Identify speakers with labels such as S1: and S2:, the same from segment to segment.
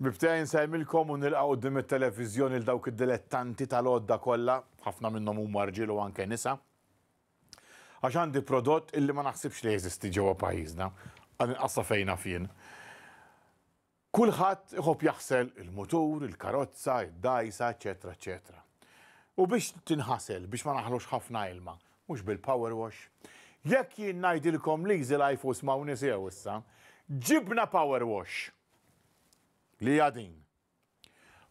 S1: Biftejn sejmilkom u nilqaw dim il-televizjoni il dawk id-dilettanti tal-odda kollha, ħafna minnhom huma rġiel anke nisa. Għax għandi prodott illi ma naħsibx li jeżisti ġewwa pajjiżna, għan il-qassa fejna fin. Kulħadd iħobb jaħsel il-mutur, il-karozza, id-dajsa, eċetera, eċetera. U biex tinħasel, biex ma naħlux ħafna ilma, mhux bil-power wash. Jekk jien ngħidilkom li jizil iPhone ma' wissa, ġibna power wash li jadin.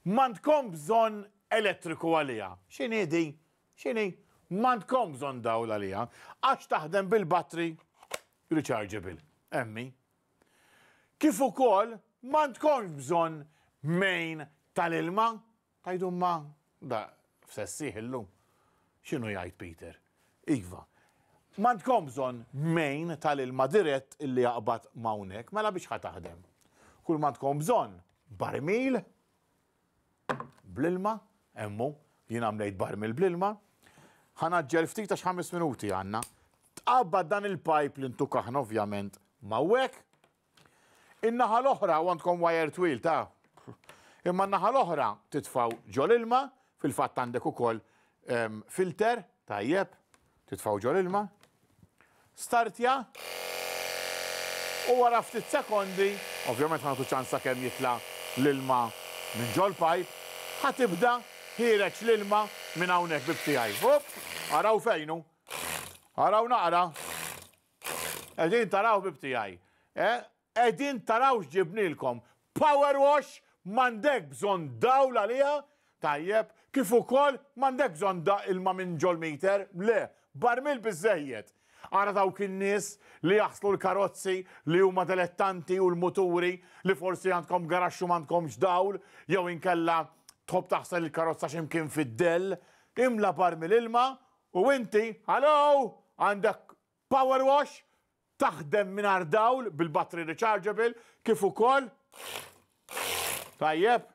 S1: Mandkom bżon elettriku għalija. Xini di? Xini? Mandkom bżon dawl għalija. Għax taħdem bil-battery rechargeable. Emmi. Kif ukoll mandkom bżon main tal-ilma? Tajdu ma, da, f'sessiħ illum. Xinu jgħid Peter? Iva. Mandkom bżon main tal-ilma dirett illi jaqbad mawnek, mela biex ħataħdem. Kull mandkom bżon barmil blilma, emmu, jien għamlejt barmil blilma, ħanaġġel ftit ta' xħamis minuti għanna. Tqabba dan il-pipe li ntukaħna ovvjament ma' wek. In-naħa l-oħra għandkom wire twil ta' imma n-naħa l-oħra titfaw ġolilma, ilma, fil-fatt għandek ukoll filter tajjeb, titfaw ġol ilma. Startja, u għara ftit sekondi, ovvjament ħantu ċansa kemm jitla' l-ilma minn ġol pipe, ħatibda ħireċ l-ilma minn hawnhekk bibtijaj. Hop, araw fejnu, għaraw naqra, edin taraw bibtijaj. Edin taraw ġibnilkom, power wash mandek bżon dawla lija, tajjeb, kif ukoll mandek bżon da ilma minn ġol meter, le, barmil bizzejiet. Għara dawk il nies li jaħslu l-karozzi li huma dilettanti u l-muturi li forsi għandkom garaxxu m'għandkomx dawl jew inkella tħobb taħsel il-karozza x'imkien fid-del, imla bar mill-ilma u inti, hello, għandek power wash, taħdem minar dawl bil-battery rechargeable kif ukoll tajjeb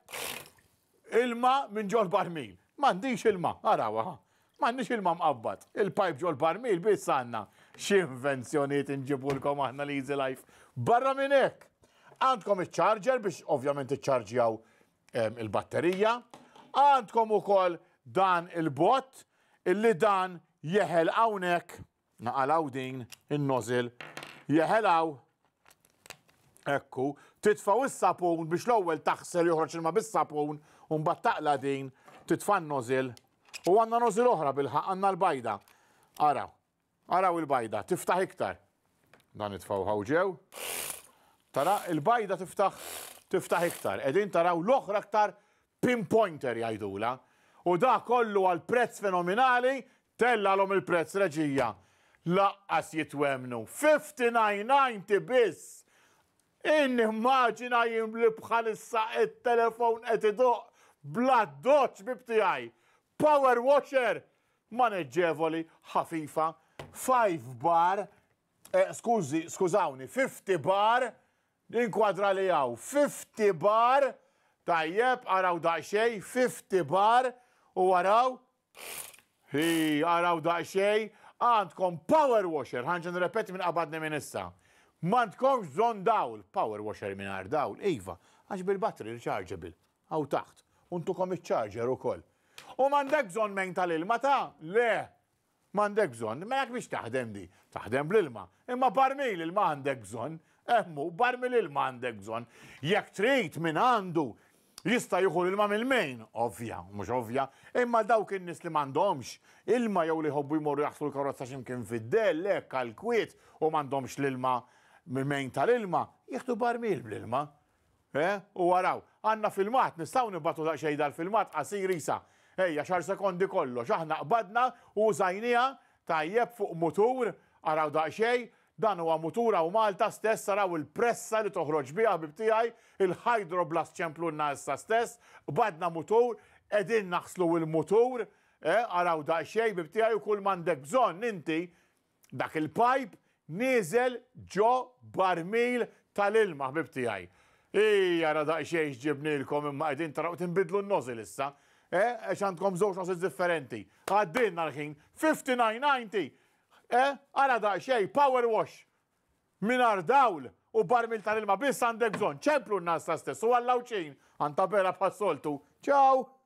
S1: ilma minn ġol barmil. M'għandix ilma, arawa, m'għandix ilma mqabbad. Il-pipe ġol barmil biss għandna xie invenzjoniet inġibulkom aħna li Easy Life. Barra minnek, għandkom il-charger biex ovvjament iċċarġjaw ehm, il-batterija, għandkom u kol dan il-bot, illi dan jeħel għawnek, naqalaw din il-nozil, jeħelaw, ekku, titfaw il-sapun biex l-ewel taħsel joħroċ ma bil-sapun, un battaqla din, titfan nozil, u għanna nozil oħra bil-ħak, għanna l-bajda. Araw, Araw il-bajda, tiftaħ iktar. Dan itfaw ħawġew. Tara, il-bajda tiftaħ tiftaħ iktar. Edin taraw l-oħra iktar pinpointer jajdula. U da kollu għal prezz fenomenali, tella l-om il-prezz reġija. Laqqas jitwemnu. 59.90 bis. in jim li bħal issa il-telefon qed idoq bla doċ bibtijaj. Power washer. maneġevoli, ħafifa, 5 bar, eh, skużi, skużawni, 50 bar, inkwadra li jaw, 50 bar, tajjeb, għaraw daċxej, 50 bar, u għaraw, hi, għaraw daċxej, għandkom power washer, ħanġan repeti minn qabadni minissa. issa. Mandkom zon dawl, power washer minn għar dawl, iva, għax bil-battery rechargeable, għaw taħt, untukom il-charger u koll. U mandek zon meng tal-ilma ta' le, m'għandek bżonn, ma jak biex taħdem di, taħdem l-ilma. Imma barmil il-ma għandek bżonn, emmu, eh, barmil il-ma għandek zon. Jekk trid minn għandu jista' jieħu l-ilma mill-mejn, ovvja, mhux ovvja, imma dawk in nis li m'għandhomx ilma jew li hobbu jmorru jaħslu l-karozza x'imkien fid-del, hekk għall-kwiet u m'għandhomx l-ilma mill-mejn tal-ilma, jieħdu barmil bl-ilma. Eh? U għaraw, għanna filmat, nistaw nibbatu daqxej l filmat għasir risa. Ejja, xar sekondi kollox, aħna qbadna u zajnija tajjeb fuq mutur, araw daqxej, dan huwa mutura u Malta stess saraw il-pressa li toħroġ biha bibtijaj, il-hydroblast n-nasa stess, badna mutur, edin naħslu il-mutur, għaraw eh, daqxej bibtijaj u kull mandek bżon inti dak il-pajp nizel ġo barmil tal-ilma bibtijaj. Ija ra daqxej ġibnilkom imma edin taraw tinbidlu n-nozil issa eh, xandkom zoċ nosit differenti. Għaddin għalħin, 59-90, eh, għara da xej, power wash, minar dawl, u barmil tal-ilma, bis għandek zon. ċemplu n-nas ta' stess, u għallawċin. għanta bera pa' soltu. Ciao!